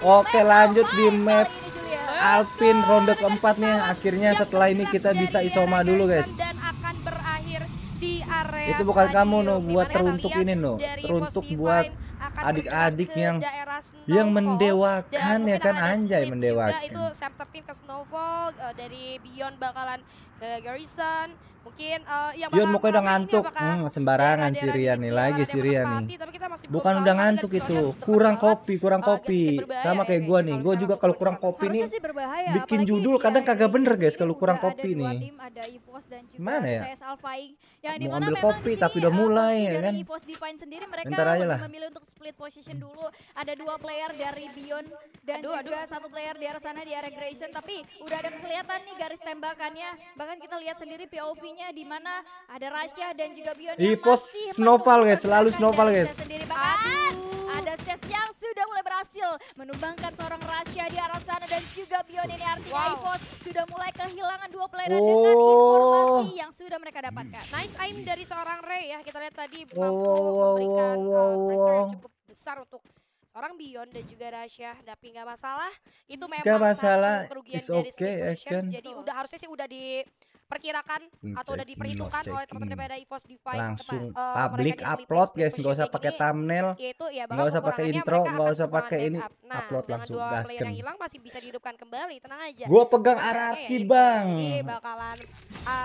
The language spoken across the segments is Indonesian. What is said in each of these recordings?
Oke lanjut di map Alpin ronde keempat nih akhirnya setelah ini kita bisa isoma dulu guys itu bukan kamu no buat teruntuk ini no teruntuk buat adik-adik yang yang mendewakan ya kan anjay mendewakan itu ke Snowfall eh, dari Beyond bakalan ke Garrison mungkin uh, eh, yang Yon mukanya udah ya, ngantuk hmm, sembarangan iya, si Rian nih lagi si Rian nih bukan udah ngantuk itu kurang kopi kurang oh, kopi sama kayak gue nih gue juga kalau kurang kopi nih bikin judul kadang kagak bener guys kalau kurang kopi nih mana ya, ya mau ambil kopi tapi udah eh, mulai ya kan Ntar aja lah. Ada dua player dari Bion dan dua, juga satu player di arah sana di arah Grayson. Tapi udah ada kelihatan nih garis tembakannya kan kita lihat sendiri POV-nya di mana ada Rasya dan juga Bion yang Ipos masih Snowfall guys, selalu Snowfall guys. Sendiri ada ses yang sudah mulai berhasil menumbangkan seorang Rasya di arah sana dan juga Bion ini artinya wow. Ipos sudah mulai kehilangan dua player oh. dengan informasi yang sudah mereka dapatkan. Hmm. Nice aim dari seorang Ray ya kita lihat tadi mampu memberikan uh, pressure yang cukup besar untuk orang Bion dan juga Rasyah tapi nggak masalah itu memang gak masalah kerugian It's dari okay, kan. jadi udah harusnya sih udah diperkirakan hmm, atau udah diperhitungkan oleh teman-teman daripada EVOS langsung uh, public upload guys nggak usah pakai thumbnail iya, nggak usah pakai intro nggak usah pakai ini nah, upload langsung dua gas yang hilang kan gua pegang ararki bang eh,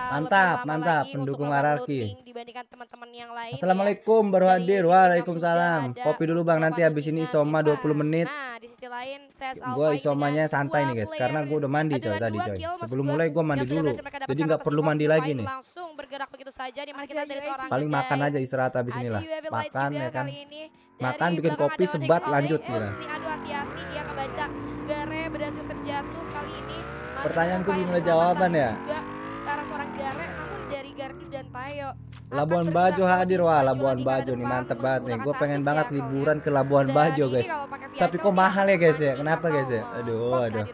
mantap mantap pendukung ararki menyaksikan teman-teman yang lain. Ya. Assalamualaikum ya. baru hadir. Waalaikumsalam. Kopi dulu Bang nanti habis ini isoma 20 menit. Nah, di sisi lain saya Gua isomanya santai nih guys karena gua udah mandi coy tadi coy. Sebelum mulai gua mandi dulu. Jadi nggak perlu mandi lagi nih. Langsung bergerak begitu saja di mana kita dari seorang Paling makan aja istirahat habis inilah. Makan ya kan. Makan bikin kopi sebat lanjut gitu. Aduh hati-hati ya kebaca. Gare berhasil terjatuh kali ini. Pertanyaanku belum ada jawaban ya. Ke seorang Gare namun dari Gare dan Tayo Labuan Bajo hadir wah Labuan Bajo nih mantep banget nih gue pengen banget liburan ke Labuan Bajo guys tapi kok ya, mahal ya guys ya kenapa guys ya aduh aduh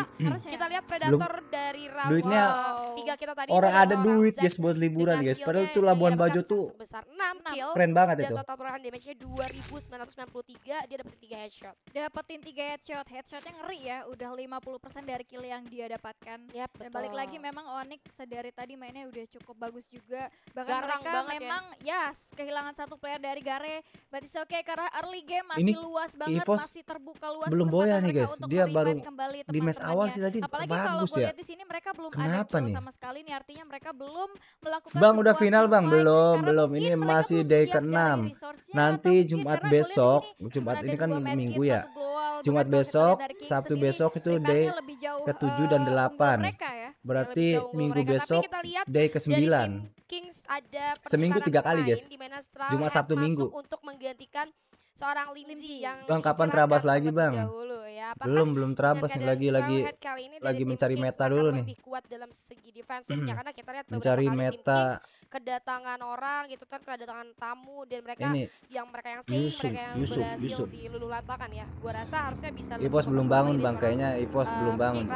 kita lihat predator dari duitnya orang ada duit guys buat liburan guys padahal itu Labuan Bajo tuh keren banget itu total perolehan damage-nya 2993 dia dapetin 3 headshot dapetin 3 headshot headshotnya ngeri ya udah 50% dari kill yang dia dapatkan ya dan balik lagi memang Onyx sedari tadi mainnya udah cukup bagus juga bahkan Garang mereka banget ya. memang ya. yes kehilangan satu player dari Gare. Berarti oke okay karena early game masih ini luas banget, Evos masih terbuka luas. Belum boya nih guys, dia baru kembali teman di match awal sih tadi Apalagi bagus kalau ya. di sini mereka belum Kenapa ada nih? sama sekali nih artinya mereka belum melakukan Bang udah final Bang, belum, belum. Ini masih day ke-6. Nanti Jumat besok, Jumat ini kan minggu ya. Jumat besok, Sabtu besok itu day ke-7 eh, dan 8. Ya, Berarti minggu besok day ke-9. Kings ada seminggu tiga kali guys Jumat Sabtu Minggu untuk menggantikan seorang Lindsay yang Bang kapan terabas lagi Bang? Dahulu, ya. belum belum terabas nih lagi lagi lagi mencari meta dulu nih. kuat dalam segi defensifnya hmm. karena kita lihat mencari meta Kings kedatangan orang gitu kan kedatangan tamu dan mereka ini, yang mereka yang stay Yusuf, mereka yang Yusuf, berhasil Yusuf. lantakan ya gua rasa harusnya bisa Ipos belum bangun bang kayaknya Ipos uh, belum bangun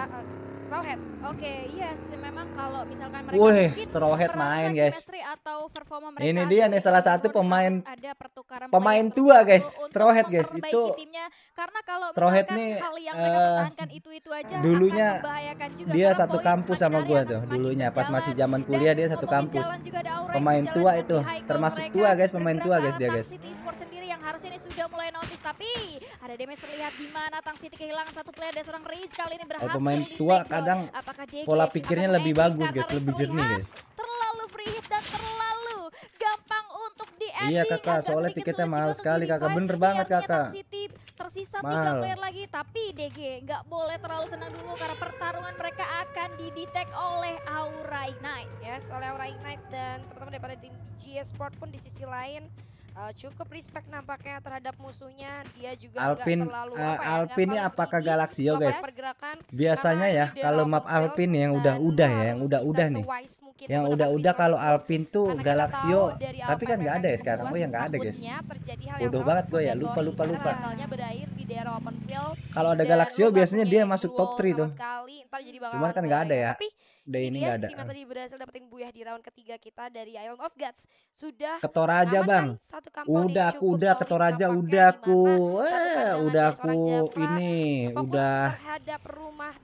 Strawhead. Eh, oke, okay, iya yes, memang kalau misalkan mereka Wih, Strawhead main, guys. Atau mereka ini dia nih salah satu pemain ada pertukaran pemain tua, guys. Strawhead, guys. Itu timnya karena kalau Strawhead nih hal yang uh, itu -itu aja dulunya juga. dia satu kampus sama gue tuh dulunya pas masih zaman kuliah dia satu kampus pemain tua itu termasuk tua guys pemain tua guys dia guys yang harus ini sudah mulai notis tapi ada damage terlihat di mana Tang City kehilangan satu player dan seorang Rage kali ini oh, berhasil. Oh, pemain tua kadang pola pikirnya lebih bagus guys, lebih jernih guys. Terlalu free hit dan terlalu gampang untuk di Iya kakak, soalnya tiketnya mahal sekali kakak, bener banget kakak tersisa tiga player lagi tapi DG nggak boleh terlalu senang dulu karena pertarungan mereka akan didetek oleh Aura Ignite. Yes, oleh Aura Ignite dan teman-teman daripada tim TG Sport pun di sisi lain uh, cukup respect nampaknya terhadap musuhnya Dia juga Alpin terlalu uh, apa ya, Alpin ini apakah Galaxio guys? Biasanya ya kalau map Alpin yang udah-udah ya, yang udah-udah nih. Yang udah-udah kalau Alpin tuh Galaxio, tapi kan nggak ada ya sekarang. Oh ya nggak ada guys. Udah ya, banget gue ya, lupa lupa lupa. Kalau ada Galaxio biasanya dia masuk top 3 tuh. Cuman kan nggak ya. ada ya. Day ini nggak ada. Kita tadi berhasil dapetin buyah di round ketiga kita dari Island of Gods sudah ketor aja bang. Satu udah aku udah ketor aja udah aku eh, udah aku ini udah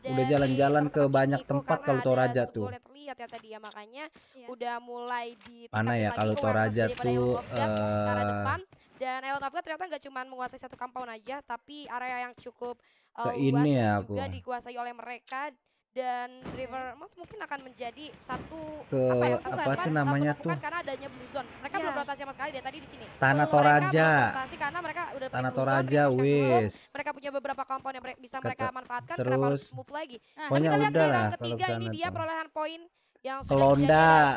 udah jalan-jalan ke banyak tempat kalau Toraja tuh. Lihat ya tadi ya makanya yes. udah mulai di mana ya kalau Toraja tuh eh dan Island of Gods ternyata nggak cuma menguasai satu kampung aja tapi area yang cukup uh, luas ini ya aku. juga dikuasai oleh mereka dan hmm. River Rivermouth mungkin akan menjadi satu ke apa, ya, apa tuh namanya tuh karena adanya Blue Zone. Mereka yes. belum rotasi sama sekali dia tadi di sini. Tanah Toraja. Rotasi karena mereka udah Tanah Toraja wis. Mereka punya beberapa kompon yang bisa Kata, mereka manfaatkan terus, kenapa harus move lagi. Nah, pokoknya udah ketiga ini dia perolehan poin yang sudah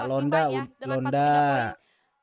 Londa, ya, Londa.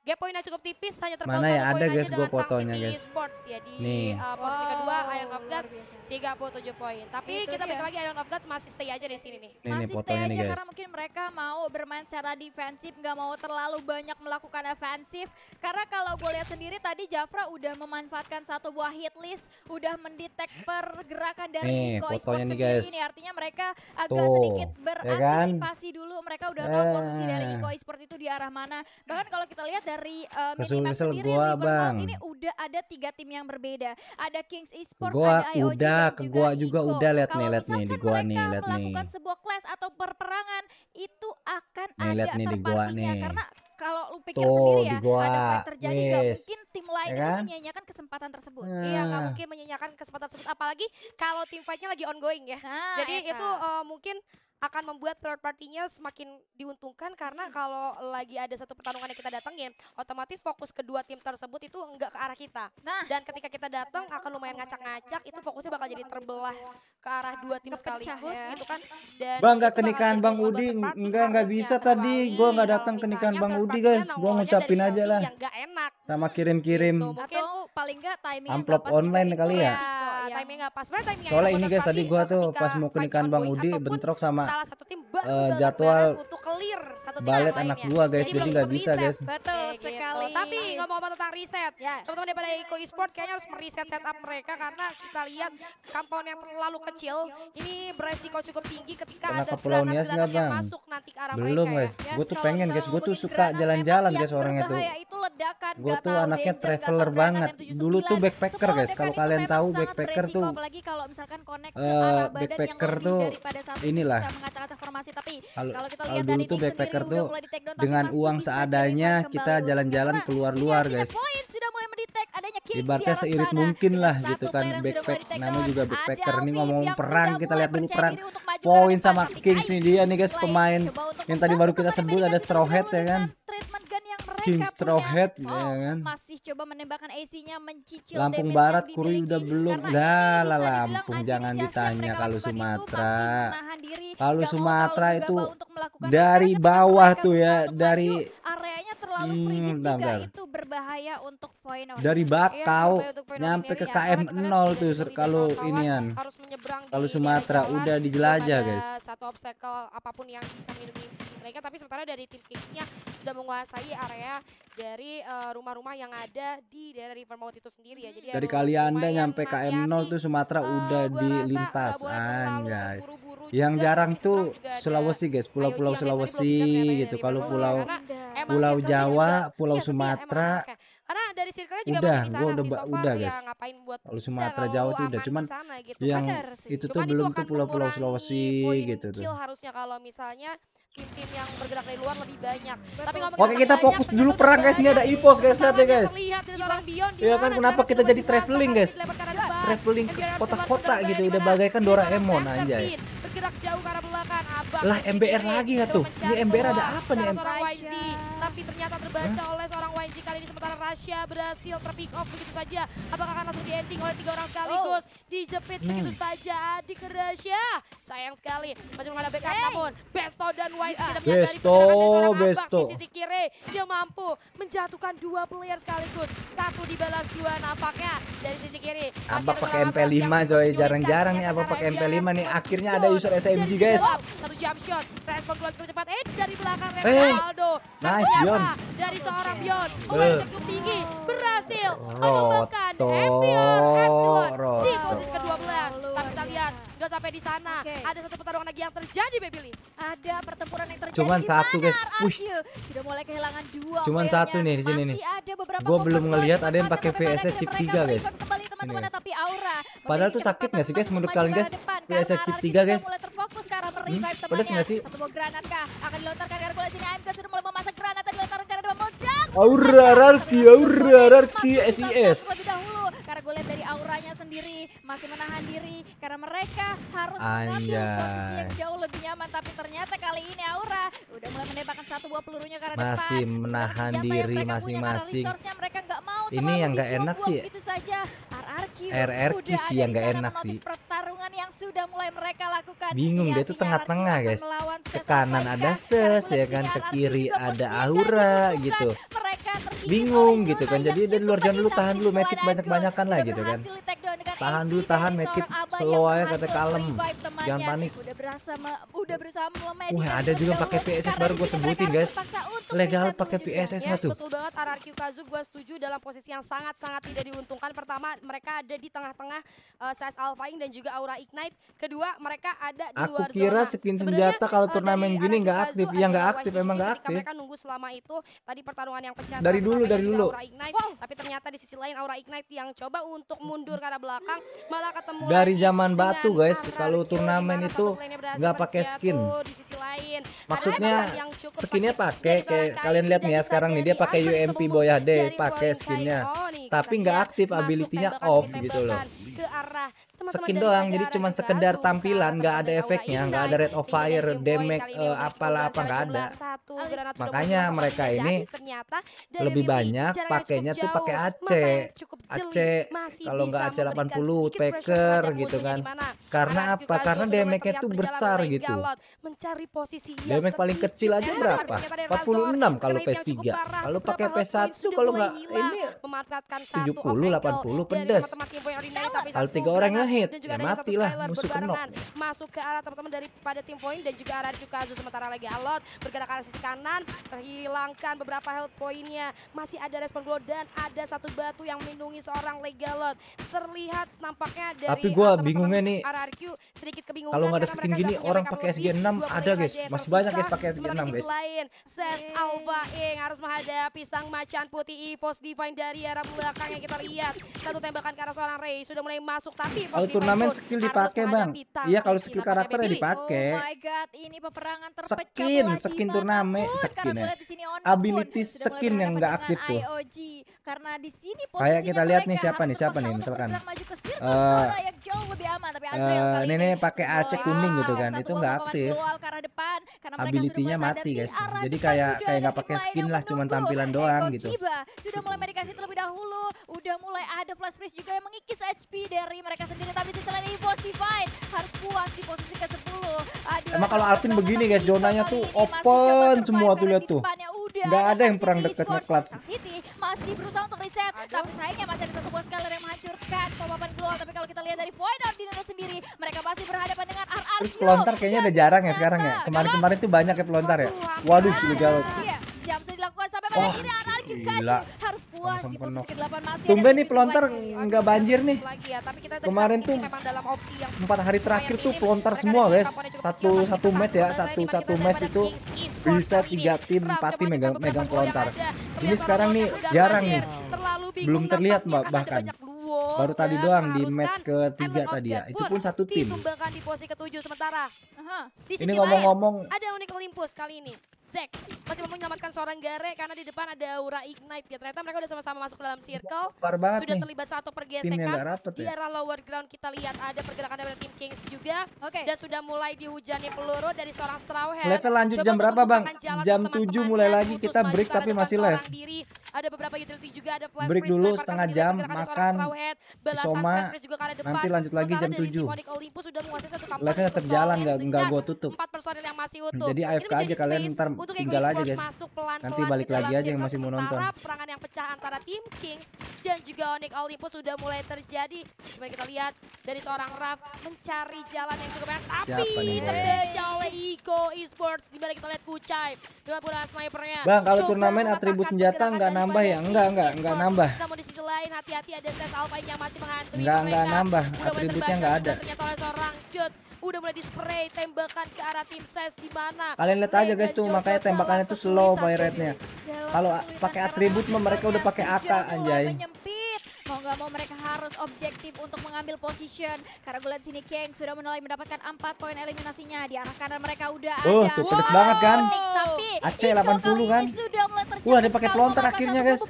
Gap poinnya cukup tipis, hanya terpaut Mana ya? Ada guys gue fotonya guys. Sports ya di Nih. Uh, posisi wow. kedua Iron of Gods 37 poin. Tapi Itu kita balik lagi Iron of Gods masih stay aja di sini nih. masih nih, stay aja guys. karena mungkin mereka mau bermain secara defensif, nggak mau terlalu banyak melakukan defensif. Karena kalau gue lihat sendiri tadi Jafra udah memanfaatkan satu buah hit list, udah mendetek pergerakan dari nih, Nico fotonya nih guys. Ini artinya mereka agak Tuh. sedikit berantisipasi ya kan? dulu. Mereka udah tahu posisi dari Nico eh. Esports itu di arah mana. Bahkan kalau kita lihat dari uh, eh, Medi Max sendiri gua, bang. ini udah ada tiga tim yang berbeda. Ada Kings Esports, gua, ada IOG udah, dan juga, gua juga Igo. udah lihat nih, lihat nih di gua nih, lihat nih. melakukan sebuah clash atau perperangan itu akan nih, ada nih, di gua nih. karena kalau lu pikir Tuh, sendiri ya ada terjadi yes. gak mungkin tim lain ya kan? itu menyanyiakan kesempatan tersebut nah. iya gak mungkin menyanyiakan kesempatan tersebut apalagi kalau tim fightnya lagi ongoing ya nah, jadi itu uh, mungkin akan membuat third party-nya semakin diuntungkan karena hmm. kalau lagi ada satu pertarungan yang kita datengin, otomatis fokus kedua tim tersebut itu enggak ke arah kita. Nah, dan ketika kita datang nah, akan lumayan ngacak-ngacak, itu fokusnya bakal jadi terbelah ke arah dua tim ya. sekaligus ya. gitu kan. Dan bang enggak kenikahan Bang Udi, enggak enggak bisa tadi, gua enggak datang kenikahan Bang Udi guys, gua ngucapin aja lah. Sama kirim-kirim. Gitu, paling enggak timing amplop online kali ya. ya. Iya, timing enggak pas. Soalnya ini guys tadi gua tuh pas mau kenikahan Bang Udi bentrok sama salah satu tim eh, jadwal untuk balet anak gua guys jadi nggak bisa guys betul Kayak gitu. sekali gitu. tapi ngomong-ngomong tentang riset ya. teman-teman daripada Eko Esports kayaknya harus meriset setup mereka karena kita lihat kampung yang terlalu kecil ini beresiko cukup tinggi ketika ada granat granat yang masuk nanti ke arah belum ya. guys ya. gue tuh pengen guys gua tuh suka jalan-jalan guys orangnya itu. gue tuh anaknya traveler banget dulu tuh backpacker guys kalau kalian tahu backpacker tuh eh, backpacker tuh inilah mengacak-acak formasi tapi kalau kita lihat dulu tuh backpacker tuh dengan uang seadanya kita jalan-jalan keluar-luar iya, guys. Ibaratnya seirit mungkin lah gitu kan backpack namanya juga backpacker nih ngomong perang kita lihat dulu perang poin sama Kings nih dia nih guys pemain yang tadi baru kita sebut ada Straw Hat ya kan King Straw ya kan. Masih coba menembakkan AC-nya mencicil Lampung Barat kuri udah belum. Dah lah Lampung jangan ditanya kalau Sumatera. Kalau Sumatera itu dari bawah tuh ya, dari areanya terlalu hmm, juga itu upaya untuk point Dari bakau iya, ya, nyampe ke KM 0 tuh kalau inian. kalau Sumatera udah dijelajah, guys. Satu obstacle apapun yang bisa melindungi mereka tapi sementara dari tim Kingsnya sudah menguasai area dari eh, rumah-rumah yang ada di daerah Mouth itu sendiri ya. Jadi hmm. dari kali Anda nyampe KM 0 tuh Sumatera eh, udah dilintas anjay. Yang jarang tuh Sulawesi, guys, pulau-pulau Sulawesi ya, gitu. Kalau ya, pulau Pulau Jawa, Pulau iya, Sumatera dari circle juga udah, masih di sana udah, sih so far udah, ya guys. ya ngapain buat kalau Sumatera ya, Jawa tuh udah cuman sana, gitu. yang sih. itu tuh cuman belum ke pulau-pulau Sulawesi gitu tuh. kill harusnya kalau misalnya tim-tim yang bergerak dari luar lebih banyak. Betul. Tapi ngomong Oke, kita fokus dulu perang guys. Ini ada Ipos guys, lihat ya guys. Iya kan kenapa kita jadi traveling guys? Iya. Traveling ke kota-kota gitu udah bagaikan Doraemon anjay. Bergerak jauh ke arah belakang. Abang lah MBR lagi nggak tuh? Ini MBR ada apa nih? MBR Tapi ternyata terbaca oleh seorang YG kali ini Rasya berhasil terpick off begitu saja. Apakah akan langsung di ending oleh tiga orang sekaligus? Oh. Dijepit hmm. begitu saja di ke Rasya. Sayang sekali, masih menghadapi ada backup hey. namun Besto dan White yeah. Iya. tidak menyadari Besto, seorang Besto. di sisi kiri. Dia mampu menjatuhkan dua player sekaligus. Satu dibalas dua nampaknya dari sisi kiri. Apa pakai MP5 coy, jarang-jarang nih apa pakai MP5 nih. Akhirnya ada user SMG guys. Satu jump shot, respon keluar cukup cepat. Eh dari belakang eh. Ronaldo. Nice Bion. Dari seorang Bion. Oh, eh tinggi, berhasil menumbangkan Empion Epsilon di posisi ke-12. Tapi kita lihat nggak sampai di sana. Okay. Ada satu pertarungan lagi yang terjadi Baby Lee. Ada pertempuran yang terjadi. Cuman satu guys. Wih. Sudah mulai kehilangan dua. Cuman satu nih di sini nih. Gue belum ngelihat ada yang pakai VSS chip 3 guys. Sini aura. Padahal tuh sakit nggak sih guys menurut kalian guys? VSS chip 3 guys cara merevive hmm? temannya. Gak sih? Satu buah granat kah? Akan dilontarkan Hercules ini. AMK sudah mulai memasak granat dan dilontarkan dua mojang. Aura Rarki, Aura Rarki SIS. Terlebih dahulu karena gue lihat dari auranya sendiri masih menahan diri karena mereka harus mengambil posisi yang jauh lebih nyaman tapi ternyata kali ini Aura udah mulai menembakkan satu buah pelurunya karena masih depan. menahan diri masing-masing. Ini yang gak enak sih. RRQ sih yang gak enak sih. Pertarungan yang sudah mulai mereka lakukan. Bingung iya, dia tuh iya, tengah-tengah guys. Ke kanan ada ses ya kan, ke kiri ada aura gitu. Bingung gitu kan. Jadi dari luar jangan gitu kan. dulu tahan dulu medkit banyak-banyakan lah gitu kan. Tahan dulu tahan medkit slow aja kata kalem. Jangan panik. Udah berasa udah berusaha Wah, ada juga pakai PSS baru gue sebutin guys. Legal pakai PSS tuh Betul banget RRQ Kazu gue setuju dalam posisi yang sangat-sangat tidak diuntungkan. Pertama mereka ada di tengah-tengah uh, eh, CS Alphaing dan juga Aura Ignite Kedua, mereka ada di Aku luar kira zona. skin senjata kalau kalau eh, turnamen gini nggak aktif, yang nggak aktif, emang nggak aktif. Mereka nunggu selama itu tadi pertarungan yang pecah. Dari dulu, dari dulu. Aura Ignite, wow. Tapi ternyata di sisi lain Aura Ignite yang coba untuk mundur ke arah belakang malah ketemu dari zaman batu guys. Kalau turnamen itu nggak pakai skin. Maksudnya skinnya pakai kayak kalian lihat nih ya sekarang nih dia pakai UMP Boyade, pakai skinnya. Oh, Tapi nggak aktif ability-nya off gitu loh ke arah teman-teman skin doang jadi cuma sekedar suka, tampilan nggak ada efeknya nggak ada red of fire damage uh, apalah apa nggak ada makanya mereka ini lebih banyak pakainya tuh pakai AC AC kalau nggak AC 80 peker gitu kan karena apa karena damage-nya tuh besar gitu mencari posisi damage paling kecil aja berapa 46 kalau PS3 kalau pakai PS1 kalau nggak ini memanfaatkan 70 satu 80 iya, pedes, Kalau tiga orang ngehit, ya mati lah musuh kenok. Masuk ke arah teman-teman dari pada tim point dan juga arah Kyukazu sementara lagi Alot bergerak ke arah sisi kanan, terhilangkan beberapa health pointnya. Masih ada respon glow dan ada satu batu yang melindungi seorang Legalot. Terlihat nampaknya dari Tapi gua bingungnya nih. RRQ sedikit kebingungan. Kalau nggak ada skin gini orang pakai SG6 ada guys. Masih banyak guys pakai SG6 guys. Lain, Ses Alba Ing harus menghadapi sang macan putih Evos Divine dari di arah belakang yang kita lihat. Satu tembakan ke arah seorang Ray sudah mulai masuk tapi Kalau turnamen skill dipakai, Bang. Iya, kalau skill karakternya dipakai. Oh my ini peperangan terpecah Skin, skin turnamen, skin ya. Ability skin yang nggak aktif tuh. Karena di sini Kayak kita lihat nih siapa nih, siapa nih misalkan. Eh, eh ini nih pakai AC kuning gitu kan. Itu nggak aktif. Ability-nya mati, guys. Jadi kayak kayak nggak pakai skin lah, cuman tampilan doang gitu terlebih dahulu. Udah mulai ada flash freeze juga yang mengikis HP dari mereka sendiri. Tapi sisi lain Evos Divine harus puas di posisi ke-10. Emang kalau Alvin begini guys, zonanya tuh open semua tuh lihat tuh. Nggak ada yang perang dekatnya Clutch. City masih berusaha untuk reset, tapi sayangnya masih ada satu bos killer yang menghancurkan pemapan Glow. Tapi kalau kita lihat dari Void di Dinner sendiri, mereka masih berhadapan dengan RRQ. Terus pelontar kayaknya ada jarang ya sekarang ya. Kemarin-kemarin tuh banyak ya pelontar ya. Waduh, sudah galau jam sudah dilakukan sampai pada oh, akhirnya anak Kaji. harus puas di posisi ke-8 masih. Tumben nih pelontar nggak banjir nih. Kemarin tuh empat hari terakhir tuh pelontar semua guys. Satu satu match ya, satu satu match itu bisa tiga tim, empat tim megang megang pelontar. Ini sekarang nih jarang nih. Belum terlihat bahkan baru tadi doang di match ketiga tadi ya. Itu pun satu tim. Ini ngomong-ngomong ada unik Olympus kali ini. Zack masih mau menyelamatkan seorang Gare karena di depan ada aura Ignite ya. Ternyata mereka udah sama-sama masuk ke dalam circle. Sudah nih. terlibat satu pergesekan. Ya? Di ya. lower ground kita lihat ada pergerakan dari tim Kings juga. Oke. Okay. Dan sudah mulai dihujani peluru dari seorang Straw Hat. Level lanjut Coba jam berapa Bang? Jam 7 mulai ya. lagi kita break tapi masih live. Diri. Ada beberapa utility juga ada flash break dulu setengah jam makan soma nanti lanjut lagi jam 7 levelnya tetap jalan nggak nggak gue tutup jadi AFK aja kalian ntar untuk tinggal aja guys. Masuk pelan -pelan Nanti balik gitu ya, lagi aja yang masih mau nonton. Perangan yang pecah antara tim Kings dan juga Onyx Olympus sudah mulai terjadi. Coba kita lihat dari seorang Raf mencari jalan yang cukup banyak, Tapi terbeja oleh Iko Esports. Di mana kita lihat Kucai dengan pula snipernya. Bang kalau Coba turnamen atribut senjata nggak nambah ya? Enggak, enggak, enggak nambah. Namun di sisi lain hati-hati ada Ses Alpha yang masih menghantui. Enggak, enggak nambah. Atributnya enggak ada. Ternyata oleh seorang Judge udah mulai dispray tembakan ke arah tim ses di mana. Kalian lihat aja guys tuh makanya tembakannya tuh slow fire rate-nya. Kalau pakai atribut mah mereka udah pakai ata anjay. Mau nggak mau mereka harus objektif untuk mengambil position. Karena gue lihat sini Kang sudah mulai mendapatkan 4 poin eliminasinya. Di arah kanan mereka udah oh, Tuh, pedes wow. banget kan. Aceh delapan 80 kan. Sudah mulai Wah, dia pakai pelontar akhirnya guys.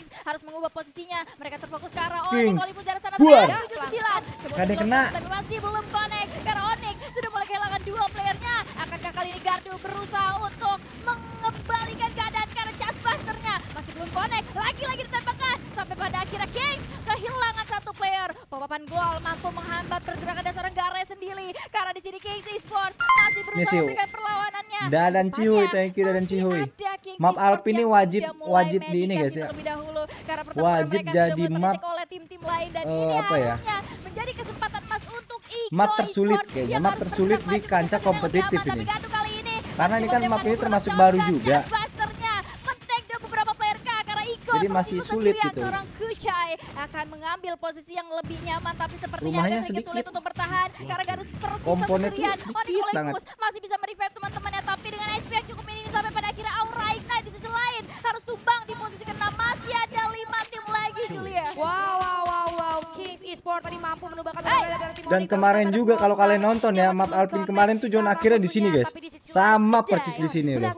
Phoenix harus mengubah posisinya. Mereka terfokus ke arah Onyx. Oli pun jarak sana sudah 79. Coba Kade kena. Tapi masih belum connect karena Onyx sudah mulai kehilangan dua playernya. Akankah kali ini Gardu berusaha untuk mengembalikan keadaan karena Chasbusternya masih belum connect. Lagi-lagi ditembakkan sampai pada akhirnya Kings kehilangan satu player. Pemapan gol mampu menghambat pergerakan dasar Gare sendiri karena di sini Kings Esports masih berusaha memberikan perlawanannya. Dadan Cihui, thank you Dadan Cihui. Ada yang map Alpine ini wajib wajib di ini guys ya. wajib jadi map oleh eh, apa ya? Menjadi kesempatan untuk map tersulit kayaknya, map tersulit di kancah kompetitif ini. Karena ini kan map ini termasuk baru juga. Jadi masih sulit gitu. Chai akan mengambil posisi yang lebih nyaman tapi sepertinya Rumahnya agak sedikit, sedikit sulit untuk bertahan karena Garus tersisa sendirian. Onikulaikus masih bisa merevive teman-temannya tapi dengan HP yang cukup minim sampai pada akhirnya Aura Ignite di sisi lain harus tumbang di posisi ke-6 masih ada 5 tim lagi Julia. Wow wow wow wow Kings Esports tadi mampu menubahkan hey. Dan kemarin juga kalau kalian nonton ya map Alpin kemarin tuh zona akhirnya di sini guys. Sama persis ya. di sini loh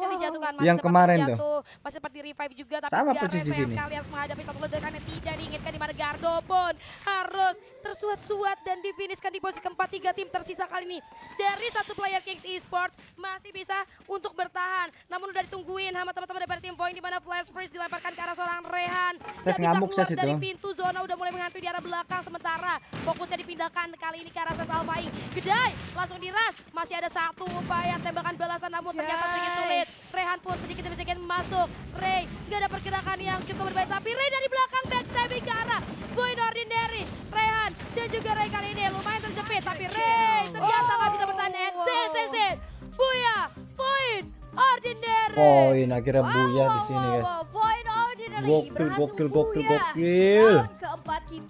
masih yang kemarin jatuh, tuh. Masih seperti revive juga tapi sama persis di sini. Sekali semua hadapi satu ledakan yang tidak diinginkan di mana Gardo pun harus tersuat-suat dan difiniskan di posisi keempat tiga tim tersisa kali ini. Dari satu player Kings Esports masih bisa untuk bertahan. Namun udah ditungguin sama teman-teman dari tim Point di mana flash freeze dilemparkan ke arah seorang Rehan. Tes ngamuk bisa keluar dari pintu zona udah mulai mengantui di arah belakang sementara fokusnya dipindahkan kali ini ke arah Sas Alfaing. Gedai langsung diras, masih ada satu upaya tembakan balasan namun Jai. ternyata sedikit sulit. Rehan pun sedikit demi sedikit masuk. Ray nggak ada pergerakan yang cukup berbahaya tapi Ray dari belakang backstabbing ke arah Boy Ordinary. Rehan dan juga Ray kali ini lumayan terjepit tapi Ray ternyata nggak oh. bisa bertahan. And oh, this is it. Buya, poin Ordinary. Poin akhirnya Buya wow, di sini guys. Wow, wow, Gokil, gokil, gokil, gokil.